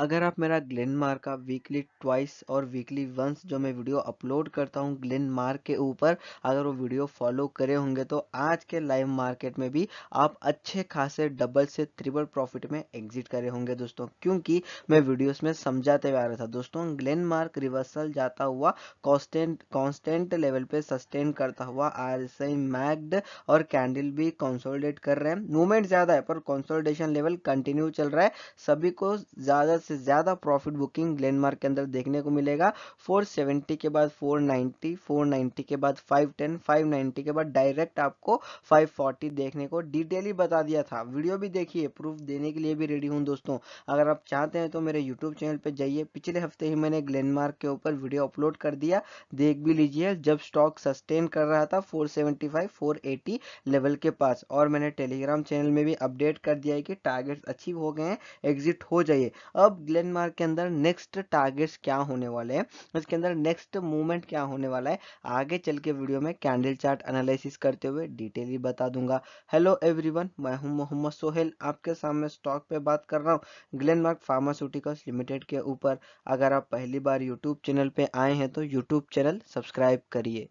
अगर आप मेरा ग्लेनमार्क का वीकली ट्वाइस और वीकली वंस जो मैं वीडियो अपलोड करता हूँ ग्लेनमार्क के ऊपर अगर वो वीडियो फॉलो करे होंगे तो आज के लाइव मार्केट में भी आप अच्छे खासे डबल से ट्रिपल प्रॉफिट में एग्जिट करे होंगे दोस्तों क्योंकि मैं वीडियोस में समझाते हुए आ रहा था दोस्तों ग्लेनमार्क रिवर्सल जाता हुआ कॉन्स्टेंट कॉन्स्टेंट लेवल पे सस्टेन करता हुआ आर एस मैग्ड और कैंडल भी कॉन्सोल्टेट कर रहे हैं मूवमेंट ज्यादा है पर कॉन्सोल्टेशन लेवल कंटिन्यू चल रहा है सभी को ज्यादा से ज़्यादा प्रॉफिट बुकिंग ग्लेनमार्क के अंदर देखने को मिलेगा 470 के बाद 490 490 के बाद 510 590 के बाद डायरेक्ट आपको 540 देखने को डिटेल ही बता दिया था वीडियो भी देखिए प्रूफ देने के लिए भी रेडी हूँ दोस्तों अगर आप चाहते हैं तो मेरे यूट्यूब चैनल पर जाइए पिछले हफ्ते ही मैंने ग्लेनमार्क के ऊपर वीडियो अपलोड कर दिया देख भी लीजिए जब स्टॉक सस्टेन कर रहा था फोर 480 लेवल के पास और मैंने टेलीग्राम चैनल में भी अपडेट कर दिया है कि टारगेट्स अचीव हो गए हैं एग्जिट हो जाइए अब अब ग्लेनमार्क के अंदर नेक्स्ट टारगेट्स क्या होने वाले हैं उसके अंदर नेक्स्ट मूवमेंट क्या होने वाला है आगे चल के वीडियो में कैंडल चार्ट एनालिसिस करते हुए डिटेल डिटेली बता दूंगा हेलो एवरीवन मैं हूं मोहम्मद सोहेल आपके सामने स्टॉक पे बात कर रहा हूं ग्लेनमार्क फार्मास्यूटिकल्स लिमिटेड के ऊपर अगर आप पहली बार यूट्यूब चैनल पर आए हैं तो यूट्यूब चैनल सब्सक्राइब करिए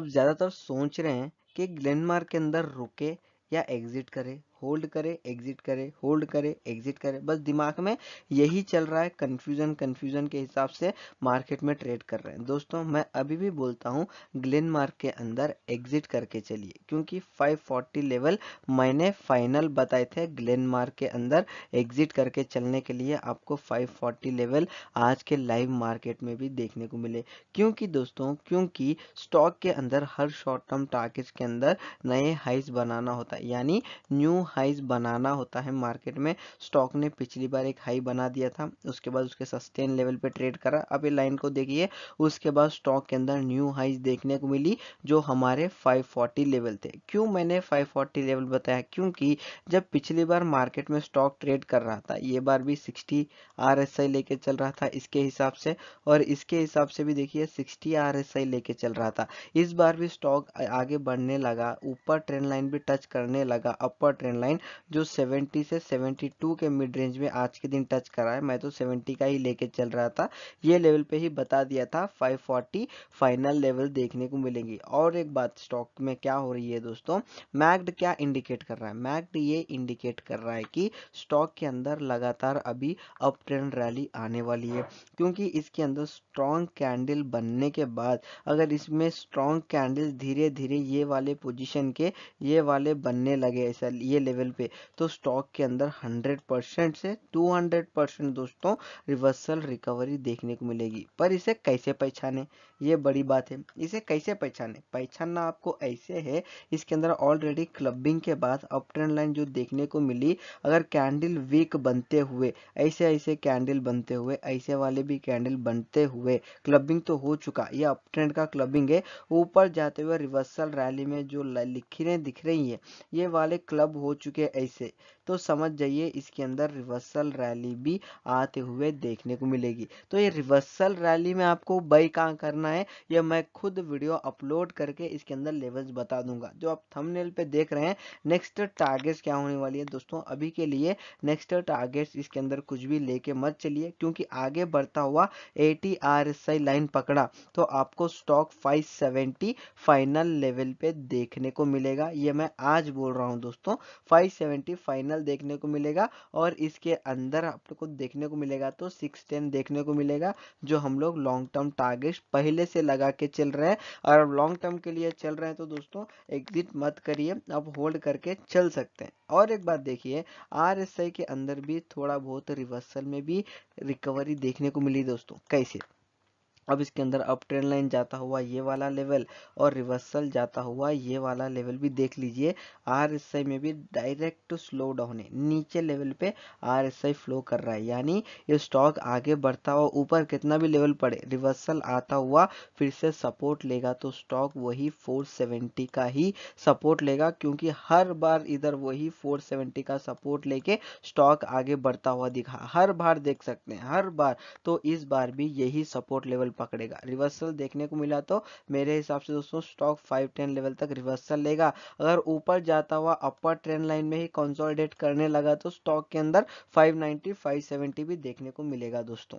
अब ज़्यादातर सोच रहे हैं कि ग्लेनमार्क के अंदर रुके या एग्जिट करें होल्ड करे एग्जिट करे होल्ड करे एग्जिट करे बस दिमाग में यही चल रहा है कंफ्यूजन कंफ्यूजन के हिसाब से मार्केट में ट्रेड कर रहे हैं दोस्तों मैं अभी भी बोलता हूँ ग्लेन मार्क के अंदर एग्जिट करके चलिए क्योंकि 540 लेवल मैंने फाइनल बताए थे ग्लेन मार्क के अंदर एग्जिट करके चलने के लिए आपको फाइव लेवल आज के लाइव मार्केट में भी देखने को मिले क्योंकि दोस्तों क्योंकि स्टॉक के अंदर हर शॉर्ट टर्म टारगेट के अंदर नए हाइस बनाना होता है यानी न्यू हाइज बनाना होता है मार्केट में स्टॉक ने पिछली बार एक हाई बना दिया था उसके बाद उसके सस्टेन लेवल पे ट्रेड करा अब ये लाइन को देखिए उसके बाद स्टॉक के अंदर न्यू हाइज देखने को मिली जो हमारे 540 लेवल थे क्यों मैंने 540 लेवल बताया क्योंकि जब पिछली बार मार्केट में स्टॉक ट्रेड कर रहा था ये बार भी सिक्सटी आर लेके चल रहा था इसके हिसाब से और इसके हिसाब से भी देखिए सिक्सटी आर लेके चल रहा था इस बार भी स्टॉक आगे बढ़ने लगा ऊपर ट्रेंड लाइन भी टच करने लगा अपर ट्रेंड ट्रेंड लाइन जो 70 से 72 के मिड रेंज में आज के दिन टच करा है मैं तो 70 का ही लेके चल रहा था ये लेवल पे ही बता दिया था 540 फाइनल लेवल देखने को मिलेंगी और एक बात स्टॉक में क्या हो रही है दोस्तों मैग्ड क्या इंडिकेट कर रहा है मैग्ड ये इंडिकेट कर रहा है कि स्टॉक के अंदर लगातार अभी अप ट्रेंड रैली आने वाली है क्योंकि इसके अंदर स्ट्रॉन्ग कैंडल बनने के बाद अगर इसमें स्ट्रॉन्ग कैंडल धीरे धीरे ये वाले पोजिशन के ये वाले बनने लगे ऐसा ये लेवल पे तो स्टॉक के अंदर 100 परसेंट से 200 परसेंट दोस्तों रिवर्सल रिकवरी देखने को मिलेगी पर इसे कैसे पहचाने ये बड़ी बात है इसे कैसे पहचाने पहचानना आपको ऐसे है इसके अंदर ऑलरेडी क्लबिंग के बाद अप ट्रेंड लाइन जो देखने को मिली अगर कैंडल वीक बनते हुए ऐसे ऐसे कैंडल बनते हुए ऐसे वाले भी कैंडल बनते हुए क्लबिंग तो हो चुका यह अप ट्रेंड का क्लबिंग है ऊपर जाते हुए रिवर्सल रैली में जो लिखी दिख रही है ये वाले क्लब हो चुके हैं ऐसे तो समझ जाइए इसके अंदर रिवर्सल रैली भी आते हुए देखने को मिलेगी तो ये रिवर्सल रैली में आपको बाई कहाँ करना है यह मैं खुद वीडियो अपलोड करके इसके अंदर लेवल्स बता दूंगा जो आप थंबनेल पे देख रहे हैं नेक्स्ट टारगेट्स क्या होने वाली है दोस्तों अभी के लिए नेक्स्ट टारगेट्स इसके अंदर कुछ भी लेके मत चलिए क्योंकि आगे बढ़ता हुआ ए आर लाइन पकड़ा तो आपको स्टॉक 570 फाइनल लेवल पे देखने को मिलेगा ये मैं आज बोल रहा हूँ दोस्तों 570 फाइनल पैनल देखने को मिलेगा और इसके अंदर आप लोग को देखने को मिलेगा तो सिक्स टेन देखने को मिलेगा जो हम लोग लॉन्ग टर्म टारगेट पहले से लगा के चल रहे हैं और लॉन्ग टर्म के लिए चल रहे हैं तो दोस्तों एग्जिट मत करिए आप होल्ड करके चल सकते हैं और एक बात देखिए आर के अंदर भी थोड़ा बहुत रिवर्सल में भी रिकवरी देखने को मिली दोस्तों कैसे अब इसके अंदर अप ट्रेंड लाइन जाता हुआ ये वाला लेवल और रिवर्सल जाता हुआ ये वाला लेवल भी देख लीजिए आर एस आई में भी डायरेक्ट स्लो डाउन है नीचे लेवल पे आर एस आई फ्लो कर रहा है यानी ये स्टॉक आगे बढ़ता हुआ ऊपर कितना भी लेवल पड़े रिवर्सल आता हुआ फिर से सपोर्ट लेगा तो स्टॉक वही 470 का ही सपोर्ट लेगा क्योंकि हर बार इधर वही सेवेंटी का सपोर्ट लेके स्टॉक आगे बढ़ता हुआ दिखा हर बार देख सकते हैं हर बार तो इस बार भी यही सपोर्ट लेवल पकड़ेगा रिवर्सल देखने को मिला तो मेरे हिसाब से दोस्तों स्टॉक फाइव टेन लेवल तक रिवर्सल लेगा अगर ऊपर जाता हुआ अपर ट्रेंड लाइन में ही कंसोलिडेट करने लगा तो स्टॉक के अंदर 590 570 भी देखने को मिलेगा दोस्तों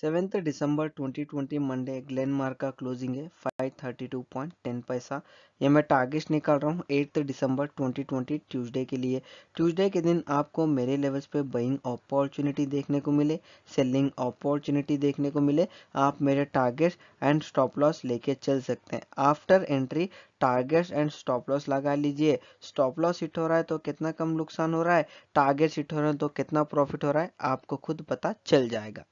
सेवेंथ दिसंबर 2020 मंडे ग्लेनमार्क का क्लोजिंग है 532.10 पैसा ये मैं टारगेट निकाल रहा हूँ एट्थ दिसंबर 2020 ट्यूसडे के लिए ट्यूसडे के दिन आपको मेरे लेवल्स पे बइंग अपॉर्चुनिटी देखने को मिले सेलिंग अपॉर्चुनिटी देखने को मिले आप मेरे टारगेट एंड स्टॉप लॉस लेके चल सकते हैं after entry targets and stop loss लगा लीजिए स्टॉप लॉस हिट हो रहा है तो कितना कम नुकसान हो रहा है टारगेट हिट हो रहा है तो कितना प्रॉफिट हो रहा है आपको खुद पता चल जाएगा